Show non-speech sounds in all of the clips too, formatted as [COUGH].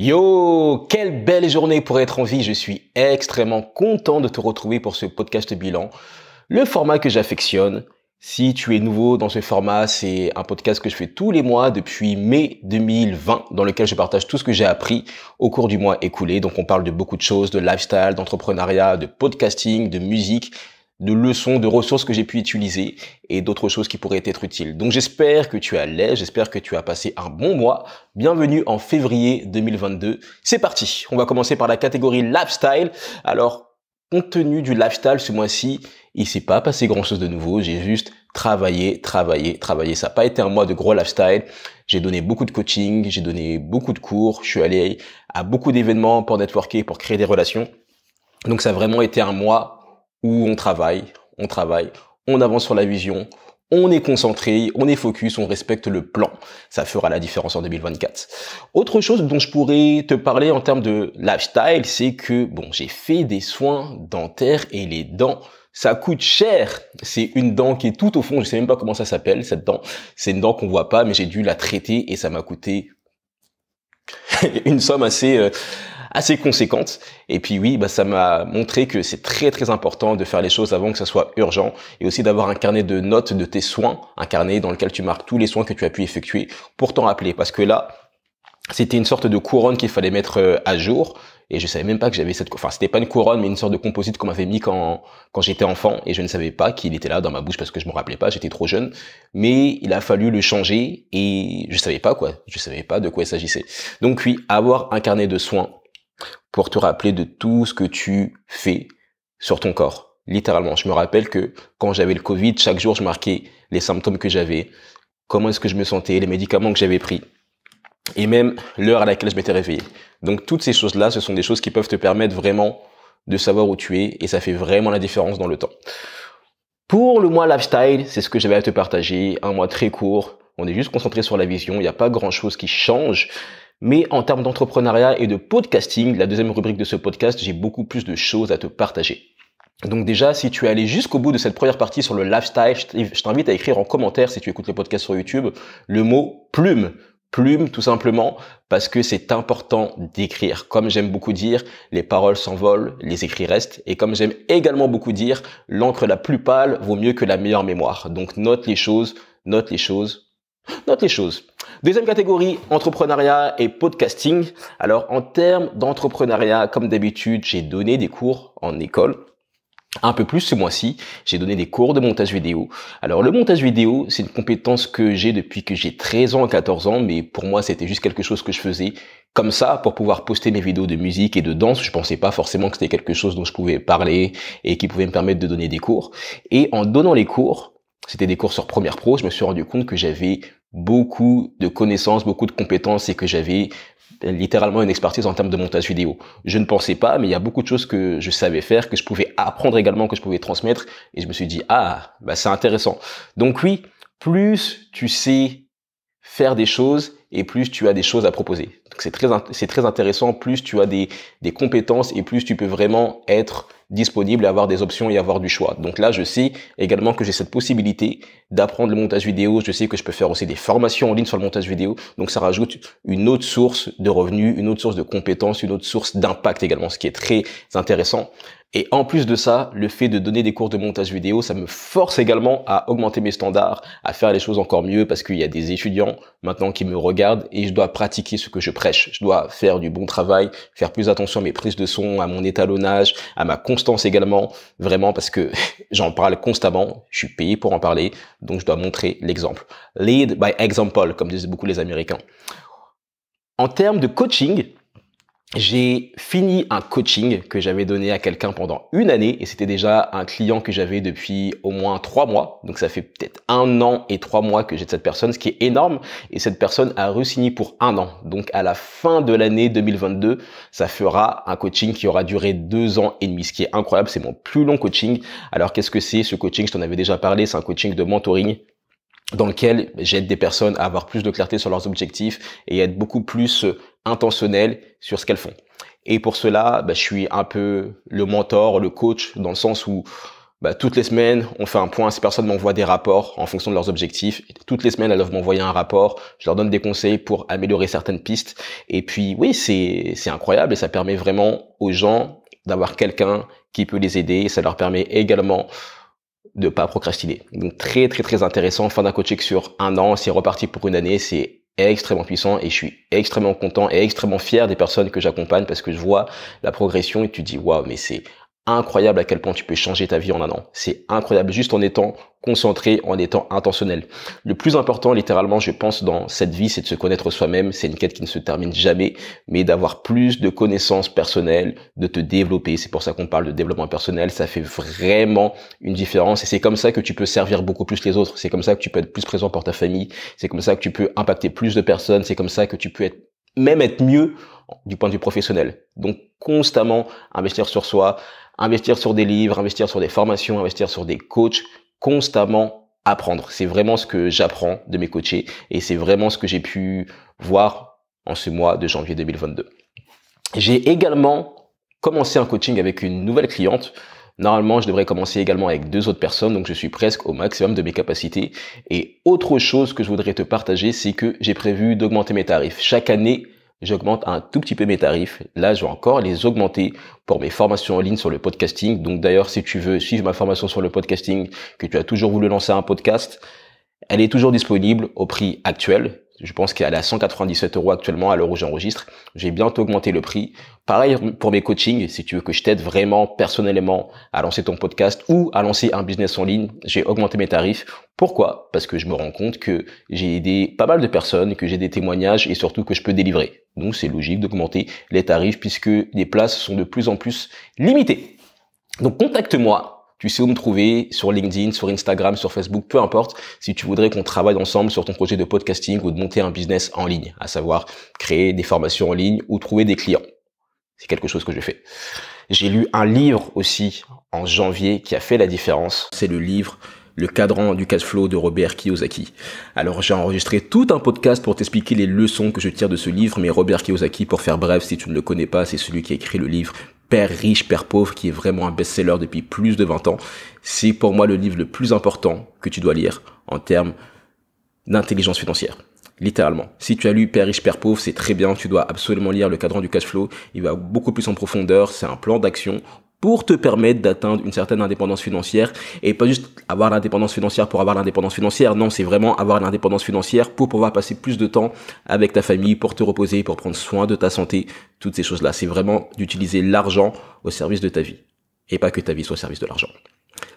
Yo, quelle belle journée pour être en vie. Je suis extrêmement content de te retrouver pour ce podcast bilan, le format que j'affectionne. Si tu es nouveau dans ce format, c'est un podcast que je fais tous les mois depuis mai 2020, dans lequel je partage tout ce que j'ai appris au cours du mois écoulé. Donc on parle de beaucoup de choses, de lifestyle, d'entrepreneuriat, de podcasting, de musique, de leçons, de ressources que j'ai pu utiliser et d'autres choses qui pourraient être utiles. Donc j'espère que tu es à l'aise, j'espère que tu as passé un bon mois. Bienvenue en février 2022. C'est parti. On va commencer par la catégorie lifestyle. Alors, compte tenu du lifestyle ce mois-ci, il s'est pas passé grand-chose de nouveau. J'ai juste travaillé, travaillé, travaillé. Ça n'a pas été un mois de gros lifestyle. J'ai donné beaucoup de coaching, j'ai donné beaucoup de cours, je suis allé à beaucoup d'événements pour networker, pour créer des relations. Donc ça a vraiment été un mois où on travaille, on travaille, on avance sur la vision, on est concentré, on est focus, on respecte le plan. Ça fera la différence en 2024. Autre chose dont je pourrais te parler en termes de lifestyle, c'est que bon, j'ai fait des soins dentaires et les dents ça coûte cher. C'est une dent qui est tout au fond. Je sais même pas comment ça s'appelle, cette dent. C'est une dent qu'on voit pas, mais j'ai dû la traiter et ça m'a coûté [LAUGHS] une somme assez, euh, assez conséquente. Et puis oui, bah, ça m'a montré que c'est très très important de faire les choses avant que ça soit urgent et aussi d'avoir un carnet de notes de tes soins, un carnet dans lequel tu marques tous les soins que tu as pu effectuer pour t'en rappeler. Parce que là, c'était une sorte de couronne qu'il fallait mettre euh, à jour et je savais même pas que j'avais cette enfin c'était pas une couronne mais une sorte de composite qu'on m'avait mis quand quand j'étais enfant et je ne savais pas qu'il était là dans ma bouche parce que je me rappelais pas j'étais trop jeune mais il a fallu le changer et je savais pas quoi je savais pas de quoi il s'agissait donc oui avoir un carnet de soins pour te rappeler de tout ce que tu fais sur ton corps. Littéralement, je me rappelle que quand j'avais le Covid, chaque jour, je marquais les symptômes que j'avais, comment est-ce que je me sentais, les médicaments que j'avais pris, et même l'heure à laquelle je m'étais réveillé. Donc toutes ces choses-là, ce sont des choses qui peuvent te permettre vraiment de savoir où tu es, et ça fait vraiment la différence dans le temps. Pour le mois lifestyle, c'est ce que j'avais à te partager, un mois très court, on est juste concentré sur la vision, il n'y a pas grand-chose qui change. Mais en termes d'entrepreneuriat et de podcasting, la deuxième rubrique de ce podcast, j'ai beaucoup plus de choses à te partager. Donc déjà, si tu es allé jusqu'au bout de cette première partie sur le lifestyle, je t'invite à écrire en commentaire, si tu écoutes le podcast sur YouTube, le mot plume. Plume, tout simplement, parce que c'est important d'écrire. Comme j'aime beaucoup dire, les paroles s'envolent, les écrits restent. Et comme j'aime également beaucoup dire, l'encre la plus pâle vaut mieux que la meilleure mémoire. Donc note les choses, note les choses, note les choses. Deuxième catégorie, entrepreneuriat et podcasting. Alors en termes d'entrepreneuriat, comme d'habitude, j'ai donné des cours en école. Un peu plus ce mois-ci, j'ai donné des cours de montage vidéo. Alors le montage vidéo, c'est une compétence que j'ai depuis que j'ai 13 ans, 14 ans, mais pour moi c'était juste quelque chose que je faisais comme ça pour pouvoir poster mes vidéos de musique et de danse. Je pensais pas forcément que c'était quelque chose dont je pouvais parler et qui pouvait me permettre de donner des cours. Et en donnant les cours, c'était des cours sur Première Pro, je me suis rendu compte que j'avais beaucoup de connaissances, beaucoup de compétences et que j'avais littéralement une expertise en termes de montage vidéo. Je ne pensais pas, mais il y a beaucoup de choses que je savais faire, que je pouvais apprendre également, que je pouvais transmettre. Et je me suis dit, ah, bah, c'est intéressant. Donc oui, plus tu sais faire des choses et plus tu as des choses à proposer. Donc c'est très, c'est très intéressant, plus tu as des, des compétences et plus tu peux vraiment être disponible, à avoir des options et avoir du choix. Donc là, je sais également que j'ai cette possibilité d'apprendre le montage vidéo. Je sais que je peux faire aussi des formations en ligne sur le montage vidéo. Donc ça rajoute une autre source de revenus, une autre source de compétences, une autre source d'impact également, ce qui est très intéressant. Et en plus de ça, le fait de donner des cours de montage vidéo, ça me force également à augmenter mes standards, à faire les choses encore mieux parce qu'il y a des étudiants maintenant qui me regardent et je dois pratiquer ce que je prêche. Je dois faire du bon travail, faire plus attention à mes prises de son, à mon étalonnage, à ma constance également, vraiment parce que [LAUGHS] j'en parle constamment, je suis payé pour en parler, donc je dois montrer l'exemple. Lead by example, comme disent beaucoup les Américains. En termes de coaching, j'ai fini un coaching que j'avais donné à quelqu'un pendant une année et c'était déjà un client que j'avais depuis au moins trois mois. Donc ça fait peut-être un an et trois mois que j'ai de cette personne, ce qui est énorme. Et cette personne a re-signé pour un an. Donc à la fin de l'année 2022, ça fera un coaching qui aura duré deux ans et demi, ce qui est incroyable. C'est mon plus long coaching. Alors qu'est-ce que c'est ce coaching Je t'en avais déjà parlé. C'est un coaching de mentoring dans lequel j'aide des personnes à avoir plus de clarté sur leurs objectifs et être beaucoup plus intentionnel sur ce qu'elles font. Et pour cela, bah, je suis un peu le mentor, le coach, dans le sens où bah, toutes les semaines, on fait un point. Ces personnes m'envoient des rapports en fonction de leurs objectifs. toutes les semaines, elles doivent m'envoyer un rapport. Je leur donne des conseils pour améliorer certaines pistes. Et puis, oui, c'est, incroyable et ça permet vraiment aux gens d'avoir quelqu'un qui peut les aider. ça leur permet également de ne pas procrastiner. Donc, très, très, très intéressant. Fin d'un coaching sur un an. C'est reparti pour une année. C'est est extrêmement puissant et je suis extrêmement content et extrêmement fier des personnes que j'accompagne parce que je vois la progression et tu dis waouh mais c'est incroyable à quel point tu peux changer ta vie en un an. C'est incroyable juste en étant concentré, en étant intentionnel. Le plus important, littéralement, je pense, dans cette vie, c'est de se connaître soi-même. C'est une quête qui ne se termine jamais, mais d'avoir plus de connaissances personnelles, de te développer. C'est pour ça qu'on parle de développement personnel. Ça fait vraiment une différence et c'est comme ça que tu peux servir beaucoup plus les autres. C'est comme ça que tu peux être plus présent pour ta famille. C'est comme ça que tu peux impacter plus de personnes. C'est comme ça que tu peux être, même être mieux du point de vue professionnel. Donc, constamment investir sur soi, Investir sur des livres, investir sur des formations, investir sur des coachs, constamment apprendre. C'est vraiment ce que j'apprends de mes coachés et c'est vraiment ce que j'ai pu voir en ce mois de janvier 2022. J'ai également commencé un coaching avec une nouvelle cliente. Normalement, je devrais commencer également avec deux autres personnes, donc je suis presque au maximum de mes capacités. Et autre chose que je voudrais te partager, c'est que j'ai prévu d'augmenter mes tarifs. Chaque année, j'augmente un tout petit peu mes tarifs. Là, je vais encore les augmenter pour mes formations en ligne sur le podcasting. Donc d'ailleurs, si tu veux suivre ma formation sur le podcasting, que tu as toujours voulu lancer un podcast, elle est toujours disponible au prix actuel. Je pense qu'elle est à 197 euros actuellement à l'heure où j'enregistre. J'ai bientôt augmenté le prix. Pareil pour mes coachings. Si tu veux que je t'aide vraiment personnellement à lancer ton podcast ou à lancer un business en ligne, j'ai augmenté mes tarifs. Pourquoi? Parce que je me rends compte que j'ai aidé pas mal de personnes, que j'ai des témoignages et surtout que je peux délivrer. Donc c'est logique d'augmenter les tarifs puisque les places sont de plus en plus limitées. Donc contacte-moi. Tu sais où me trouver sur LinkedIn, sur Instagram, sur Facebook, peu importe, si tu voudrais qu'on travaille ensemble sur ton projet de podcasting ou de monter un business en ligne, à savoir créer des formations en ligne ou trouver des clients. C'est quelque chose que je fais. J'ai lu un livre aussi en janvier qui a fait la différence. C'est le livre le cadran du cash flow de Robert Kiyosaki. Alors j'ai enregistré tout un podcast pour t'expliquer les leçons que je tire de ce livre, mais Robert Kiyosaki, pour faire bref, si tu ne le connais pas, c'est celui qui a écrit le livre Père riche, Père pauvre, qui est vraiment un best-seller depuis plus de 20 ans. C'est pour moi le livre le plus important que tu dois lire en termes d'intelligence financière. Littéralement. Si tu as lu Père riche, Père pauvre, c'est très bien. Tu dois absolument lire le cadran du cash flow. Il va beaucoup plus en profondeur. C'est un plan d'action pour te permettre d'atteindre une certaine indépendance financière et pas juste avoir l'indépendance financière pour avoir l'indépendance financière. Non, c'est vraiment avoir l'indépendance financière pour pouvoir passer plus de temps avec ta famille, pour te reposer, pour prendre soin de ta santé, toutes ces choses-là. C'est vraiment d'utiliser l'argent au service de ta vie et pas que ta vie soit au service de l'argent.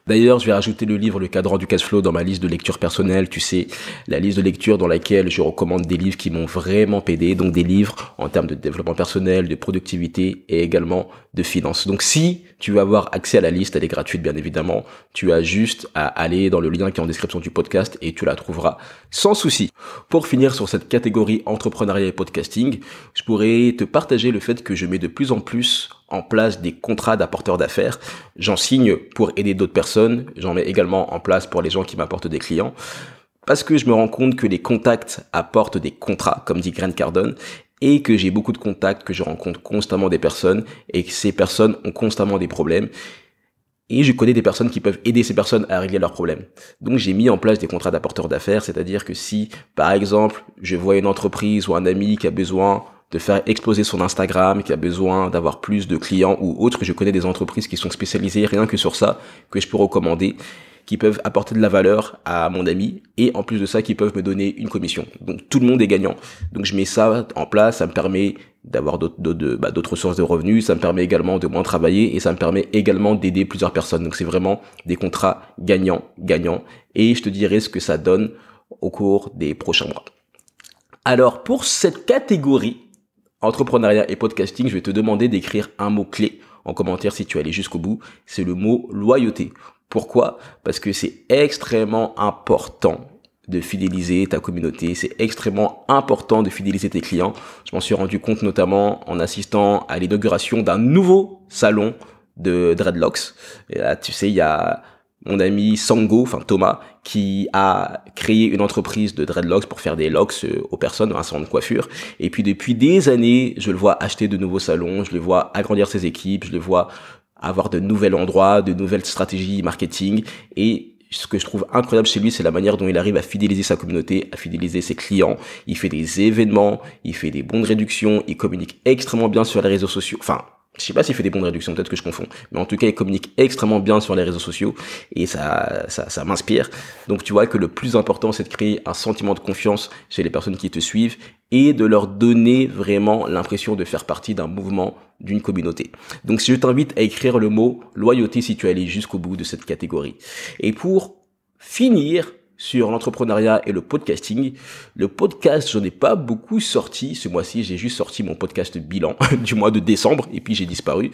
D'ailleurs, je vais rajouter le livre Le cadran du cash flow dans ma liste de lecture personnelle, tu sais, la liste de lecture dans laquelle je recommande des livres qui m'ont vraiment aidé, donc des livres en termes de développement personnel, de productivité et également de finances. Donc si tu vas avoir accès à la liste, elle est gratuite bien évidemment. Tu as juste à aller dans le lien qui est en description du podcast et tu la trouveras sans souci. Pour finir sur cette catégorie entrepreneuriat et podcasting, je pourrais te partager le fait que je mets de plus en plus en place des contrats d'apporteurs d'affaires. J'en signe pour aider d'autres personnes, j'en mets également en place pour les gens qui m'apportent des clients parce que je me rends compte que les contacts apportent des contrats, comme dit Grant Cardone, et que j'ai beaucoup de contacts, que je rencontre constamment des personnes et que ces personnes ont constamment des problèmes. Et je connais des personnes qui peuvent aider ces personnes à régler leurs problèmes. Donc j'ai mis en place des contrats d'apporteurs d'affaires, c'est-à-dire que si, par exemple, je vois une entreprise ou un ami qui a besoin de faire exploser son Instagram, qui a besoin d'avoir plus de clients ou autres, je connais des entreprises qui sont spécialisées rien que sur ça, que je peux recommander qui peuvent apporter de la valeur à mon ami et en plus de ça qui peuvent me donner une commission. Donc tout le monde est gagnant. Donc je mets ça en place, ça me permet d'avoir bah, d'autres sources de revenus, ça me permet également de moins travailler et ça me permet également d'aider plusieurs personnes. Donc c'est vraiment des contrats gagnants, gagnants et je te dirai ce que ça donne au cours des prochains mois. Alors pour cette catégorie entrepreneuriat et podcasting, je vais te demander d'écrire un mot clé en commentaire si tu es allé jusqu'au bout, c'est le mot loyauté. Pourquoi Parce que c'est extrêmement important de fidéliser ta communauté. C'est extrêmement important de fidéliser tes clients. Je m'en suis rendu compte notamment en assistant à l'inauguration d'un nouveau salon de Dreadlocks. tu sais, il y a mon ami Sango, enfin Thomas, qui a créé une entreprise de dreadlocks pour faire des locks euh, aux personnes, un salon de coiffure. Et puis depuis des années, je le vois acheter de nouveaux salons, je le vois agrandir ses équipes, je le vois avoir de nouveaux endroits, de nouvelles stratégies marketing. Et ce que je trouve incroyable chez lui, c'est la manière dont il arrive à fidéliser sa communauté, à fidéliser ses clients. Il fait des événements, il fait des bons de réduction, il communique extrêmement bien sur les réseaux sociaux. Enfin, je sais pas s'il fait des bons de réduction, peut-être que je confonds, mais en tout cas, il communique extrêmement bien sur les réseaux sociaux et ça, ça, ça m'inspire. Donc, tu vois que le plus important, c'est de créer un sentiment de confiance chez les personnes qui te suivent et de leur donner vraiment l'impression de faire partie d'un mouvement, d'une communauté. Donc je t'invite à écrire le mot loyauté si tu es allé jusqu'au bout de cette catégorie. Et pour finir sur l'entrepreneuriat et le podcasting, le podcast, j'en ai pas beaucoup sorti ce mois-ci, j'ai juste sorti mon podcast bilan [LAUGHS] du mois de décembre et puis j'ai disparu.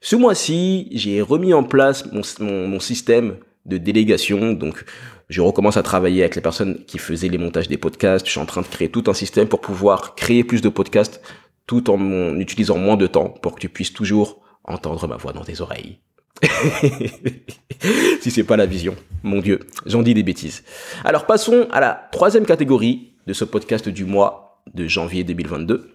Ce mois-ci, j'ai remis en place mon, mon système de délégation. Donc, je recommence à travailler avec les personnes qui faisaient les montages des podcasts. Je suis en train de créer tout un système pour pouvoir créer plus de podcasts tout en utilisant moins de temps pour que tu puisses toujours entendre ma voix dans tes oreilles. [LAUGHS] si c'est pas la vision, mon Dieu, j'en dis des bêtises. Alors passons à la troisième catégorie de ce podcast du mois de janvier 2022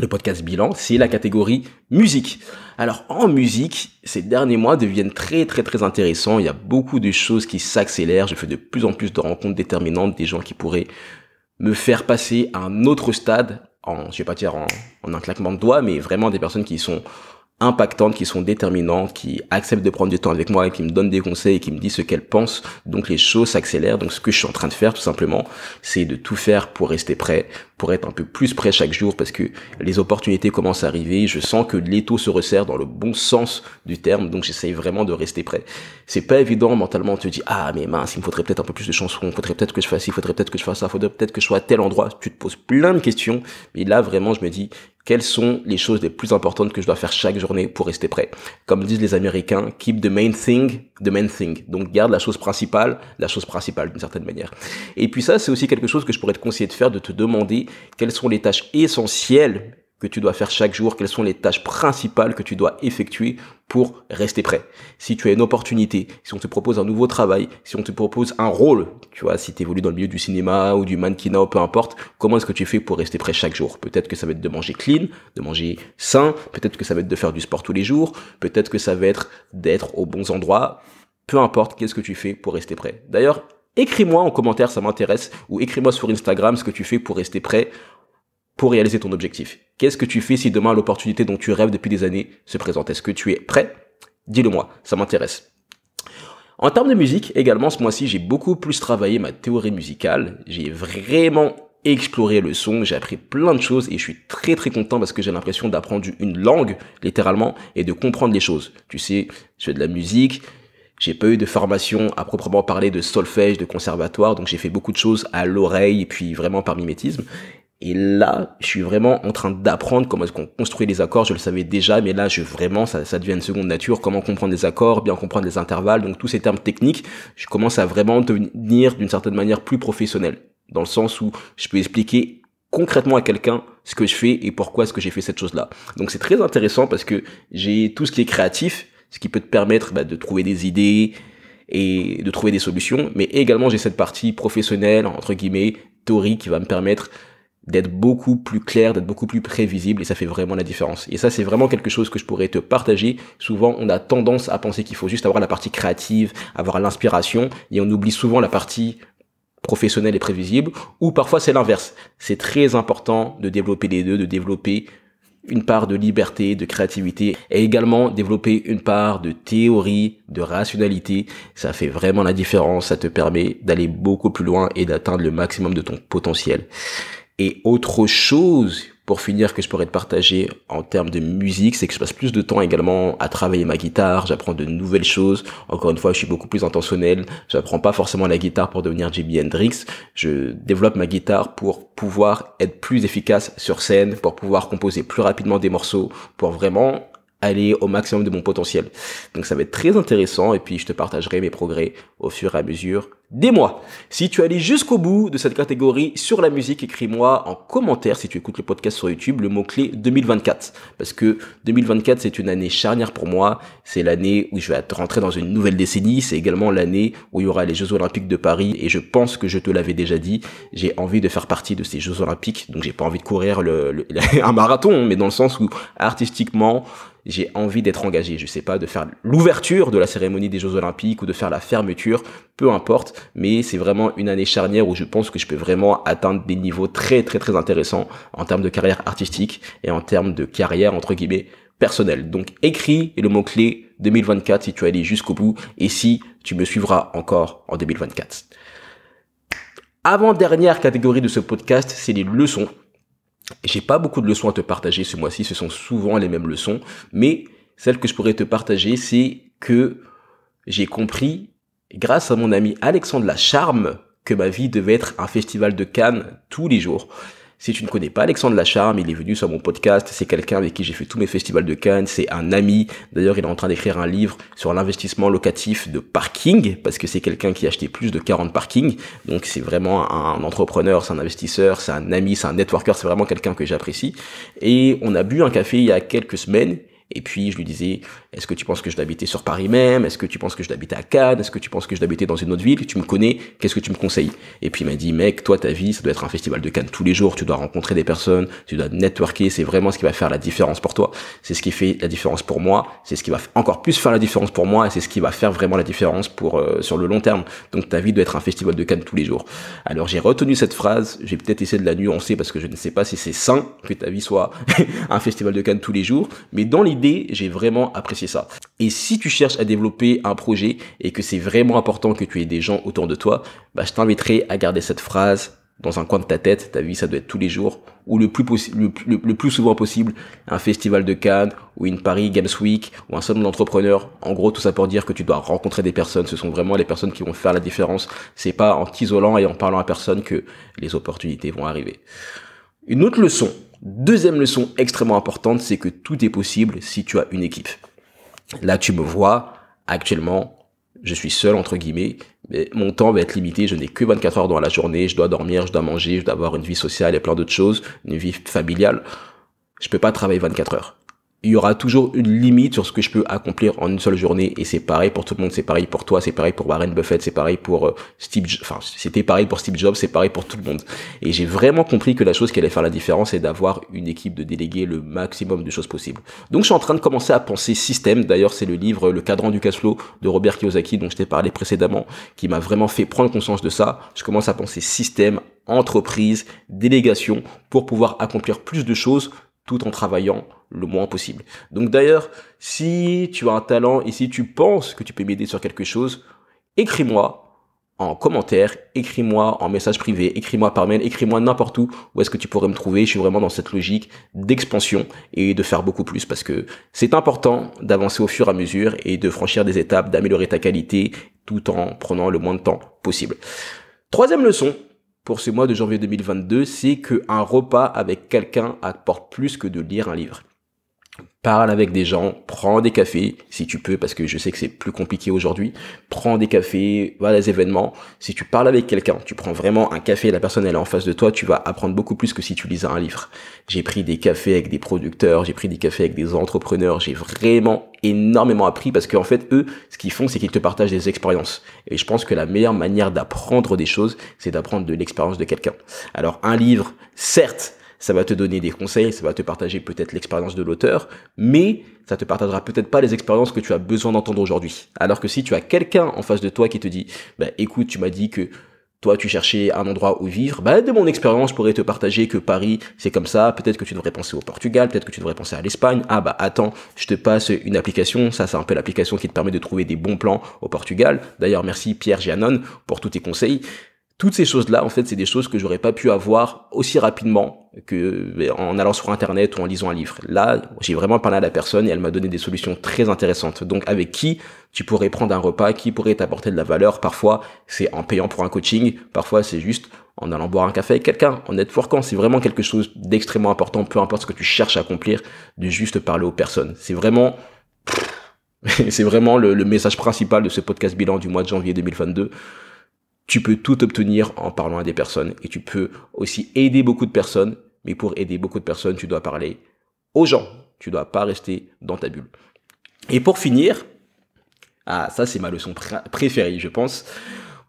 le podcast bilan, c'est la catégorie musique. Alors en musique, ces derniers mois deviennent très très très intéressants. Il y a beaucoup de choses qui s'accélèrent. Je fais de plus en plus de rencontres déterminantes des gens qui pourraient me faire passer à un autre stade en, je vais pas dire en, en un claquement de doigts, mais vraiment des personnes qui sont impactantes, qui sont déterminantes, qui acceptent de prendre du temps avec moi et qui me donnent des conseils et qui me disent ce qu'elles pensent. Donc les choses s'accélèrent. Donc ce que je suis en train de faire tout simplement, c'est de tout faire pour rester prêt, pour être un peu plus prêt chaque jour parce que les opportunités commencent à arriver. Je sens que l'étau se resserre dans le bon sens du terme. Donc j'essaye vraiment de rester prêt. C'est pas évident mentalement. On te dit, ah, mais mince, il me faudrait peut-être un peu plus de chansons. Il faudrait peut-être que je fasse ci, il faudrait peut-être que je fasse ça. Il faudrait peut-être que je sois à tel endroit. Tu te poses plein de questions. Mais là, vraiment, je me dis, quelles sont les choses les plus importantes que je dois faire chaque journée pour rester prêt. Comme disent les Américains, keep the main thing, the main thing. Donc garde la chose principale, la chose principale d'une certaine manière. Et puis ça, c'est aussi quelque chose que je pourrais te conseiller de faire, de te demander quelles sont les tâches essentielles que tu dois faire chaque jour, quelles sont les tâches principales que tu dois effectuer pour rester prêt. Si tu as une opportunité, si on te propose un nouveau travail, si on te propose un rôle, tu vois, si tu évolues dans le milieu du cinéma ou du mannequinat ou peu importe, comment est-ce que tu fais pour rester prêt chaque jour Peut-être que ça va être de manger clean, de manger sain, peut-être que ça va être de faire du sport tous les jours, peut-être que ça va être d'être aux bons endroits, peu importe, qu'est-ce que tu fais pour rester prêt. D'ailleurs, écris-moi en commentaire, ça m'intéresse, ou écris-moi sur Instagram ce que tu fais pour rester prêt pour réaliser ton objectif. Qu'est-ce que tu fais si demain l'opportunité dont tu rêves depuis des années se présente Est-ce que tu es prêt Dis-le moi, ça m'intéresse. En termes de musique, également, ce mois-ci, j'ai beaucoup plus travaillé ma théorie musicale. J'ai vraiment exploré le son, j'ai appris plein de choses et je suis très très content parce que j'ai l'impression d'apprendre une langue, littéralement, et de comprendre les choses. Tu sais, je fais de la musique, j'ai pas eu de formation à proprement parler de solfège, de conservatoire, donc j'ai fait beaucoup de choses à l'oreille et puis vraiment par mimétisme. Et là, je suis vraiment en train d'apprendre comment est-ce qu'on construit les accords. Je le savais déjà, mais là, je vraiment, ça, devient une seconde nature. Comment comprendre les accords, bien comprendre les intervalles. Donc, tous ces termes techniques, je commence à vraiment devenir d'une certaine manière plus professionnel. Dans le sens où je peux expliquer concrètement à quelqu'un ce que je fais et pourquoi est-ce que j'ai fait cette chose-là. Donc, c'est très intéressant parce que j'ai tout ce qui est créatif, ce qui peut te permettre bah, de trouver des idées et de trouver des solutions. Mais également, j'ai cette partie professionnelle, entre guillemets, théorique qui va me permettre d'être beaucoup plus clair, d'être beaucoup plus prévisible et ça fait vraiment la différence. Et ça c'est vraiment quelque chose que je pourrais te partager. Souvent on a tendance à penser qu'il faut juste avoir la partie créative, avoir l'inspiration et on oublie souvent la partie professionnelle et prévisible ou parfois c'est l'inverse. C'est très important de développer les deux, de développer une part de liberté, de créativité et également développer une part de théorie, de rationalité. Ça fait vraiment la différence, ça te permet d'aller beaucoup plus loin et d'atteindre le maximum de ton potentiel. Et autre chose, pour finir, que je pourrais te partager en termes de musique, c'est que je passe plus de temps également à travailler ma guitare, j'apprends de nouvelles choses. Encore une fois, je suis beaucoup plus intentionnel, je j'apprends pas forcément la guitare pour devenir Jimi Hendrix, je développe ma guitare pour pouvoir être plus efficace sur scène, pour pouvoir composer plus rapidement des morceaux, pour vraiment aller au maximum de mon potentiel. Donc ça va être très intéressant et puis je te partagerai mes progrès au fur et à mesure des mois. Si tu es allé jusqu'au bout de cette catégorie sur la musique, écris-moi en commentaire si tu écoutes le podcast sur YouTube le mot-clé 2024. Parce que 2024, c'est une année charnière pour moi. C'est l'année où je vais rentrer dans une nouvelle décennie. C'est également l'année où il y aura les Jeux Olympiques de Paris. Et je pense que je te l'avais déjà dit, j'ai envie de faire partie de ces Jeux Olympiques. Donc j'ai pas envie de courir [LAUGHS] un marathon, mais dans le sens où artistiquement, j'ai envie d'être engagé. Je sais pas, de faire l'ouverture de la cérémonie des Jeux Olympiques ou de faire la fermeture, peu importe mais c'est vraiment une année charnière où je pense que je peux vraiment atteindre des niveaux très très très intéressants en termes de carrière artistique et en termes de carrière entre guillemets personnelle. Donc écris et le mot-clé 2024 si tu as allé jusqu'au bout et si tu me suivras encore en 2024. Avant-dernière catégorie de ce podcast, c'est les leçons. J'ai pas beaucoup de leçons à te partager ce mois-ci, ce sont souvent les mêmes leçons, mais celle que je pourrais te partager, c'est que j'ai compris grâce à mon ami Alexandre Lacharme que ma vie devait être un festival de Cannes tous les jours. Si tu ne connais pas Alexandre Lacharme, il est venu sur mon podcast, c'est quelqu'un avec qui j'ai fait tous mes festivals de Cannes, c'est un ami. D'ailleurs, il est en train d'écrire un livre sur l'investissement locatif de parking, parce que c'est quelqu'un qui a acheté plus de 40 parkings. Donc c'est vraiment un entrepreneur, c'est un investisseur, c'est un ami, c'est un networker, c'est vraiment quelqu'un que j'apprécie. Et on a bu un café il y a quelques semaines, et puis je lui disais, est-ce que tu penses que je habiter sur Paris même Est-ce que tu penses que je habiter à Cannes Est-ce que tu penses que je habiter dans une autre ville Tu me connais, qu'est-ce que tu me conseilles Et puis il m'a dit, mec, toi ta vie, ça doit être un festival de Cannes tous les jours, tu dois rencontrer des personnes, tu dois networker, c'est vraiment ce qui va faire la différence pour toi. C'est ce qui fait la différence pour moi, c'est ce qui va encore plus faire la différence pour moi, et c'est ce qui va faire vraiment la différence pour euh, sur le long terme. Donc ta vie doit être un festival de Cannes tous les jours. Alors j'ai retenu cette phrase, j'ai peut-être essayé de la nuancer parce que je ne sais pas si c'est sain que ta vie soit [LAUGHS] un festival de Cannes tous les jours, mais dans j'ai vraiment apprécié ça. Et si tu cherches à développer un projet et que c'est vraiment important que tu aies des gens autour de toi, bah, je t'inviterai à garder cette phrase dans un coin de ta tête, ta vie ça doit être tous les jours, ou le plus, le, plus souvent possible, un festival de Cannes, ou une Paris Games Week, ou un salon d'entrepreneurs. En gros, tout ça pour dire que tu dois rencontrer des personnes. Ce sont vraiment les personnes qui vont faire la différence. C'est pas en t'isolant et en parlant à personne que les opportunités vont arriver. Une autre leçon Deuxième leçon extrêmement importante, c'est que tout est possible si tu as une équipe. Là, tu me vois, actuellement, je suis seul, entre guillemets, mais mon temps va être limité, je n'ai que 24 heures dans la journée, je dois dormir, je dois manger, je dois avoir une vie sociale et plein d'autres choses, une vie familiale. Je peux pas travailler 24 heures il y aura toujours une limite sur ce que je peux accomplir en une seule journée et c'est pareil pour tout le monde, c'est pareil pour toi, c'est pareil pour Warren Buffett, c'est pareil pour euh, Steve, enfin c'était pareil pour Steve Jobs, c'est pareil pour tout le monde. Et j'ai vraiment compris que la chose qui allait faire la différence, c'est d'avoir une équipe de délégués le maximum de choses possibles. Donc je suis en train de commencer à penser système. D'ailleurs c'est le livre Le Cadran du flow de Robert Kiyosaki dont je t'ai parlé précédemment qui m'a vraiment fait prendre conscience de ça. Je commence à penser système, entreprise, délégation pour pouvoir accomplir plus de choses tout en travaillant le moins possible. Donc d'ailleurs, si tu as un talent et si tu penses que tu peux m'aider sur quelque chose, écris-moi en commentaire, écris-moi en message privé, écris-moi par mail, écris-moi n'importe où où est-ce que tu pourrais me trouver. Je suis vraiment dans cette logique d'expansion et de faire beaucoup plus parce que c'est important d'avancer au fur et à mesure et de franchir des étapes, d'améliorer ta qualité tout en prenant le moins de temps possible. Troisième leçon, pour ce mois de janvier 2022, c'est qu'un repas avec quelqu'un apporte plus que de lire un livre parle avec des gens, prends des cafés si tu peux, parce que je sais que c'est plus compliqué aujourd'hui. Prends des cafés, va à des événements. Si tu parles avec quelqu'un, tu prends vraiment un café, la personne elle est en face de toi, tu vas apprendre beaucoup plus que si tu lisais un livre. J'ai pris des cafés avec des producteurs, j'ai pris des cafés avec des entrepreneurs, j'ai vraiment énormément appris parce qu'en fait eux, ce qu'ils font, c'est qu'ils te partagent des expériences. Et je pense que la meilleure manière d'apprendre des choses, c'est d'apprendre de l'expérience de quelqu'un. Alors un livre, certes, ça va te donner des conseils, ça va te partager peut-être l'expérience de l'auteur, mais ça te partagera peut-être pas les expériences que tu as besoin d'entendre aujourd'hui. Alors que si tu as quelqu'un en face de toi qui te dit, bah, écoute, tu m'as dit que toi tu cherchais un endroit où vivre, bah, de mon expérience, je pourrais te partager que Paris, c'est comme ça, peut-être que tu devrais penser au Portugal, peut-être que tu devrais penser à l'Espagne, ah bah attends, je te passe une application, ça c'est un peu l'application qui te permet de trouver des bons plans au Portugal. D'ailleurs, merci Pierre Gianon pour tous tes conseils. Toutes ces choses-là, en fait, c'est des choses que j'aurais pas pu avoir aussi rapidement que ben, en allant sur Internet ou en lisant un livre. Là, j'ai vraiment parlé à la personne et elle m'a donné des solutions très intéressantes. Donc, avec qui tu pourrais prendre un repas, qui pourrait t'apporter de la valeur. Parfois, c'est en payant pour un coaching. Parfois, c'est juste en allant boire un café avec quelqu'un, en networkant. C'est vraiment quelque chose d'extrêmement important, peu importe ce que tu cherches à accomplir, de juste parler aux personnes. C'est vraiment, [LAUGHS] c'est vraiment le, le message principal de ce podcast bilan du mois de janvier 2022 tu peux tout obtenir en parlant à des personnes et tu peux aussi aider beaucoup de personnes. Mais pour aider beaucoup de personnes, tu dois parler aux gens. Tu dois pas rester dans ta bulle. Et pour finir, ah, ça c'est ma leçon préférée, je pense.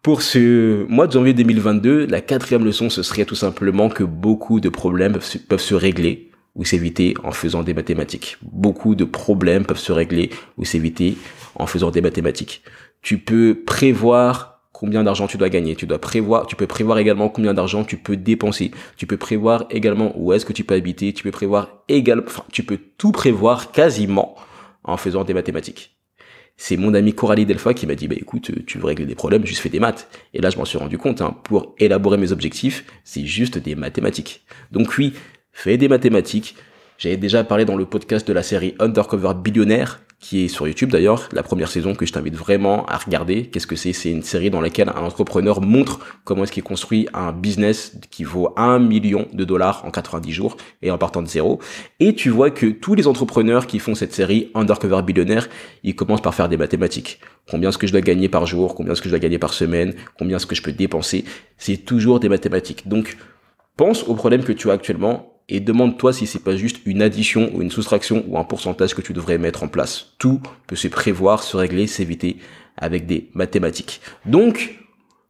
Pour ce mois de janvier 2022, la quatrième leçon, ce serait tout simplement que beaucoup de problèmes peuvent se régler ou s'éviter en faisant des mathématiques. Beaucoup de problèmes peuvent se régler ou s'éviter en faisant des mathématiques. Tu peux prévoir combien d'argent tu dois gagner. Tu dois prévoir, tu peux prévoir également combien d'argent tu peux dépenser. Tu peux prévoir également où est-ce que tu peux habiter. Tu peux prévoir également, tu peux tout prévoir quasiment en faisant des mathématiques. C'est mon ami Coralie Delpha qui m'a dit, bah écoute, tu veux régler des problèmes, juste fais des maths. Et là, je m'en suis rendu compte, hein, pour élaborer mes objectifs, c'est juste des mathématiques. Donc oui, fais des mathématiques. J'avais déjà parlé dans le podcast de la série Undercover Billionnaire qui est sur YouTube d'ailleurs, la première saison que je t'invite vraiment à regarder. Qu'est-ce que c'est C'est une série dans laquelle un entrepreneur montre comment est-ce qu'il construit un business qui vaut un million de dollars en 90 jours et en partant de zéro. Et tu vois que tous les entrepreneurs qui font cette série Undercover Billionaire, ils commencent par faire des mathématiques. Combien est-ce que je dois gagner par jour Combien est-ce que je dois gagner par semaine Combien est-ce que je peux dépenser C'est toujours des mathématiques. Donc, pense au problème que tu as actuellement et demande-toi si c'est pas juste une addition ou une soustraction ou un pourcentage que tu devrais mettre en place. Tout peut se prévoir, se régler, s'éviter avec des mathématiques. Donc,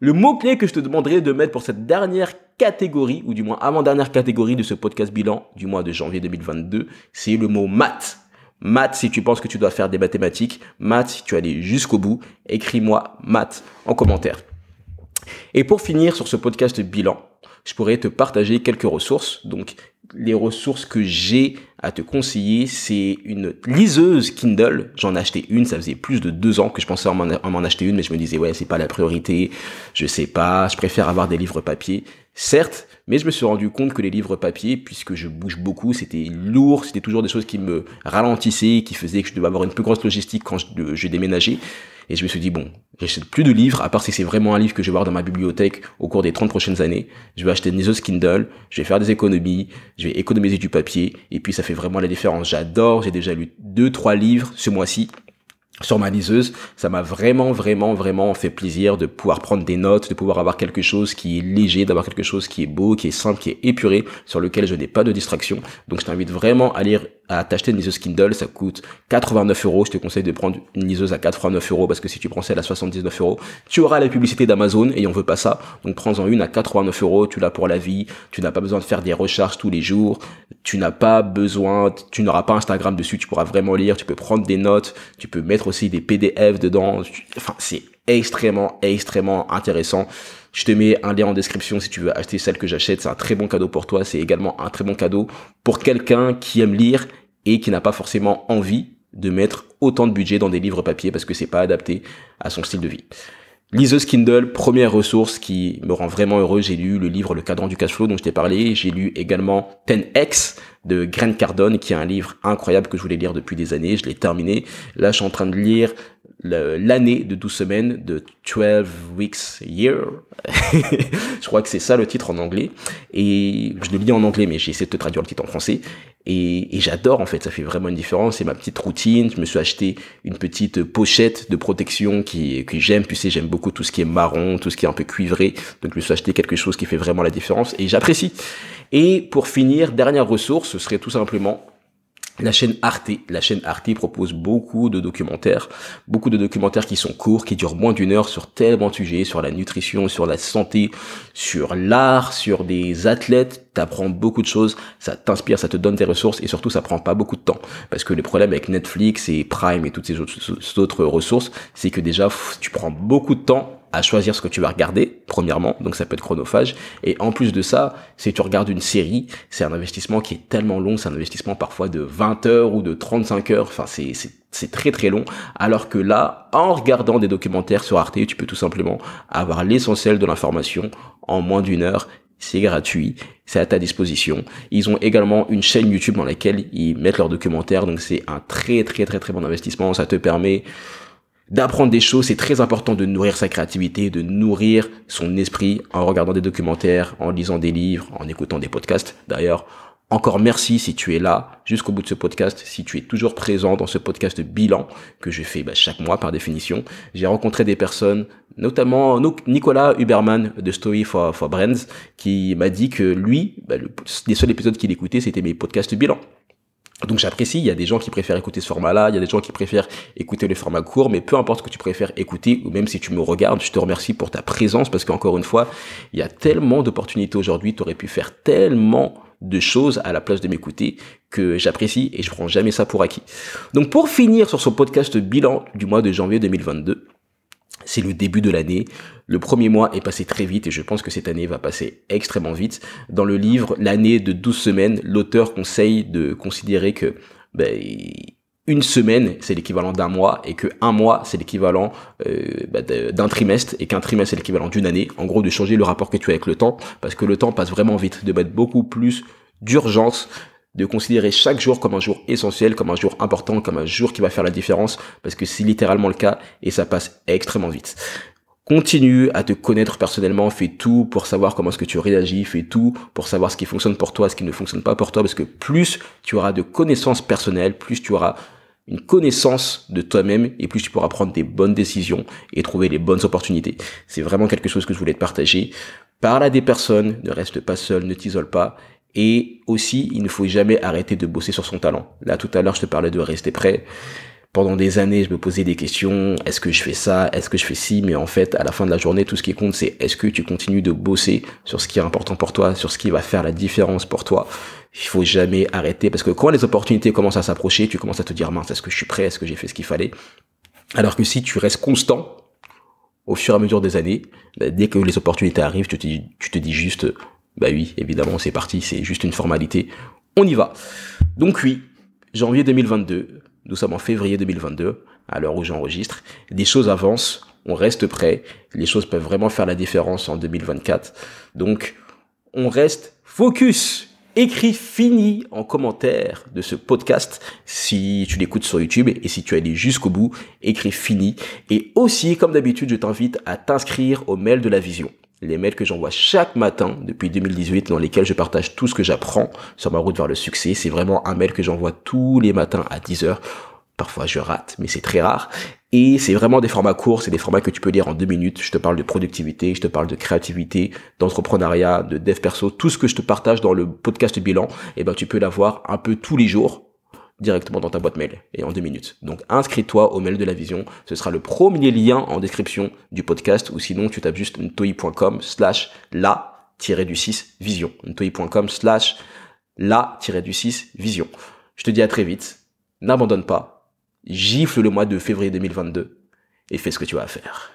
le mot-clé que je te demanderai de mettre pour cette dernière catégorie, ou du moins avant-dernière catégorie de ce podcast bilan du mois de janvier 2022, c'est le mot maths. Maths si tu penses que tu dois faire des mathématiques, maths si tu es allé jusqu'au bout, écris-moi maths en commentaire. Et pour finir sur ce podcast bilan, je pourrais te partager quelques ressources. Donc, les ressources que j'ai à te conseiller, c'est une liseuse Kindle. J'en ai acheté une, ça faisait plus de deux ans que je pensais en m'en acheter une, mais je me disais ouais, c'est pas la priorité, je sais pas, je préfère avoir des livres papier. Certes, mais je me suis rendu compte que les livres papier, puisque je bouge beaucoup, c'était lourd, c'était toujours des choses qui me ralentissaient, qui faisaient que je devais avoir une plus grosse logistique quand je déménageais. Et je me suis dit, bon, j'achète plus de livres, à part si c'est vraiment un livre que je vais avoir dans ma bibliothèque au cours des 30 prochaines années. Je vais acheter une liseuse Kindle, je vais faire des économies, je vais économiser du papier, et puis ça fait vraiment la différence. J'adore, j'ai déjà lu deux, trois livres ce mois-ci sur ma liseuse, ça m'a vraiment, vraiment, vraiment fait plaisir de pouvoir prendre des notes, de pouvoir avoir quelque chose qui est léger, d'avoir quelque chose qui est beau, qui est simple, qui est épuré, sur lequel je n'ai pas de distraction. Donc je t'invite vraiment à lire à t'acheter une liseuse Kindle, ça coûte 89 euros. Je te conseille de prendre une liseuse à 89 euros parce que si tu prends celle à 79 euros, tu auras la publicité d'Amazon et on veut pas ça. Donc prends-en une à 89 euros, tu l'as pour la vie, tu n'as pas besoin de faire des recharges tous les jours, tu n'as pas besoin, tu n'auras pas Instagram dessus, tu pourras vraiment lire, tu peux prendre des notes, tu peux mettre aussi des PDF dedans. Enfin, c'est extrêmement, extrêmement intéressant. Je te mets un lien en description si tu veux acheter celle que j'achète. C'est un très bon cadeau pour toi. C'est également un très bon cadeau pour quelqu'un qui aime lire et qui n'a pas forcément envie de mettre autant de budget dans des livres papier parce que c'est pas adapté à son style de vie. Liseuse Kindle, première ressource qui me rend vraiment heureux. J'ai lu le livre Le Cadran du Cashflow dont je t'ai parlé. J'ai lu également 10X de Grant Cardone qui est un livre incroyable que je voulais lire depuis des années. Je l'ai terminé. Là, je suis en train de lire l'année de 12 semaines, de 12 weeks year. [LAUGHS] je crois que c'est ça le titre en anglais. Et je le lis en anglais, mais j'ai essayé de te traduire le titre en français. Et, et j'adore, en fait, ça fait vraiment une différence. C'est ma petite routine. Je me suis acheté une petite pochette de protection qui, que j'aime. Tu sais, j'aime beaucoup tout ce qui est marron, tout ce qui est un peu cuivré. Donc, je me suis acheté quelque chose qui fait vraiment la différence et j'apprécie. Et pour finir, dernière ressource, ce serait tout simplement la chaîne Arte, la chaîne Arte propose beaucoup de documentaires, beaucoup de documentaires qui sont courts, qui durent moins d'une heure sur tellement de sujets, sur la nutrition, sur la santé, sur l'art, sur des athlètes. T'apprends beaucoup de choses, ça t'inspire, ça te donne des ressources et surtout ça prend pas beaucoup de temps. Parce que le problème avec Netflix et Prime et toutes ces autres ressources, c'est que déjà tu prends beaucoup de temps à choisir ce que tu vas regarder, premièrement, donc ça peut être chronophage. Et en plus de ça, si tu regardes une série, c'est un investissement qui est tellement long, c'est un investissement parfois de 20 heures ou de 35 heures, enfin c'est, c'est très très long, alors que là, en regardant des documentaires sur Arte, tu peux tout simplement avoir l'essentiel de l'information en moins d'une heure c'est gratuit, c'est à ta disposition. Ils ont également une chaîne YouTube dans laquelle ils mettent leurs documentaires, donc c'est un très très très très bon investissement. Ça te permet d'apprendre des choses, c'est très important de nourrir sa créativité, de nourrir son esprit en regardant des documentaires, en lisant des livres, en écoutant des podcasts. D'ailleurs, encore merci si tu es là jusqu'au bout de ce podcast, si tu es toujours présent dans ce podcast bilan que je fais bah, chaque mois par définition. J'ai rencontré des personnes, notamment Nicolas Huberman de Story for, Brands, qui m'a dit que lui, bah, les seuls épisodes qu'il écoutait, c'était mes podcasts bilan. Donc j'apprécie, il y a des gens qui préfèrent écouter ce format-là, il y a des gens qui préfèrent écouter les formats courts, mais peu importe ce que tu préfères écouter, ou même si tu me regardes, je te remercie pour ta présence, parce qu'encore une fois, il y a tellement d'opportunités aujourd'hui, tu aurais pu faire tellement de choses à la place de m'écouter que j'apprécie et je prends jamais ça pour acquis. Donc pour finir sur ce podcast bilan du mois de janvier 2022, c'est le début de l'année. Le premier mois est passé très vite et je pense que cette année va passer extrêmement vite. Dans le livre L'année de 12 semaines, l'auteur conseille de considérer que ben, une semaine, c'est l'équivalent d'un mois, et que un mois, c'est l'équivalent euh, ben, d'un trimestre, et qu'un trimestre, c'est l'équivalent d'une année. En gros, de changer le rapport que tu as avec le temps, parce que le temps passe vraiment vite, de mettre beaucoup plus d'urgence de considérer chaque jour comme un jour essentiel, comme un jour important, comme un jour qui va faire la différence, parce que c'est littéralement le cas et ça passe extrêmement vite. Continue à te connaître personnellement, fais tout pour savoir comment est-ce que tu réagis, fais tout pour savoir ce qui fonctionne pour toi, ce qui ne fonctionne pas pour toi, parce que plus tu auras de connaissances personnelles, plus tu auras une connaissance de toi-même et plus tu pourras prendre des bonnes décisions et trouver les bonnes opportunités. C'est vraiment quelque chose que je voulais te partager. Parle à des personnes, ne reste pas seul, ne t'isole pas et aussi, il ne faut jamais arrêter de bosser sur son talent. Là, tout à l'heure, je te parlais de rester prêt. Pendant des années, je me posais des questions. Est-ce que je fais ça? Est-ce que je fais ci? Mais en fait, à la fin de la journée, tout ce qui compte, c'est est-ce que tu continues de bosser sur ce qui est important pour toi, sur ce qui va faire la différence pour toi? Il faut jamais arrêter parce que quand les opportunités commencent à s'approcher, tu commences à te dire, mince, est-ce que je suis prêt? Est-ce que j'ai fait ce qu'il fallait? Alors que si tu restes constant, au fur et à mesure des années, bah, dès que les opportunités arrivent, tu te dis juste, bah oui, évidemment, c'est parti, c'est juste une formalité. On y va. Donc oui, janvier 2022, nous sommes en février 2022, à l'heure où j'enregistre, des choses avancent, on reste prêt, les choses peuvent vraiment faire la différence en 2024. Donc, on reste focus. Écris fini en commentaire de ce podcast si tu l'écoutes sur YouTube et si tu es allé jusqu'au bout, écris fini. Et aussi, comme d'habitude, je t'invite à t'inscrire au mail de la vision les mails que j'envoie chaque matin depuis 2018 dans lesquels je partage tout ce que j'apprends sur ma route vers le succès. C'est vraiment un mail que j'envoie tous les matins à 10h. Parfois je rate, mais c'est très rare. Et c'est vraiment des formats courts, c'est des formats que tu peux lire en deux minutes. Je te parle de productivité, je te parle de créativité, d'entrepreneuriat, de dev perso, tout ce que je te partage dans le podcast bilan, et eh ben tu peux l'avoir un peu tous les jours directement dans ta boîte mail et en deux minutes. Donc inscris-toi au mail de la vision. Ce sera le premier lien en description du podcast ou sinon tu tapes juste ntoi.com slash la-du-6 vision. ntoi.com slash la-du-6 vision. Je te dis à très vite. N'abandonne pas. Gifle le mois de février 2022 et fais ce que tu as à faire.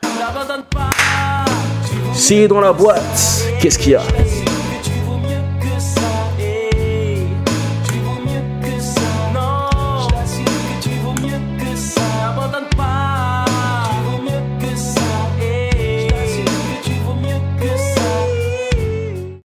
Si dans la boîte. Qu'est-ce qu'il y a?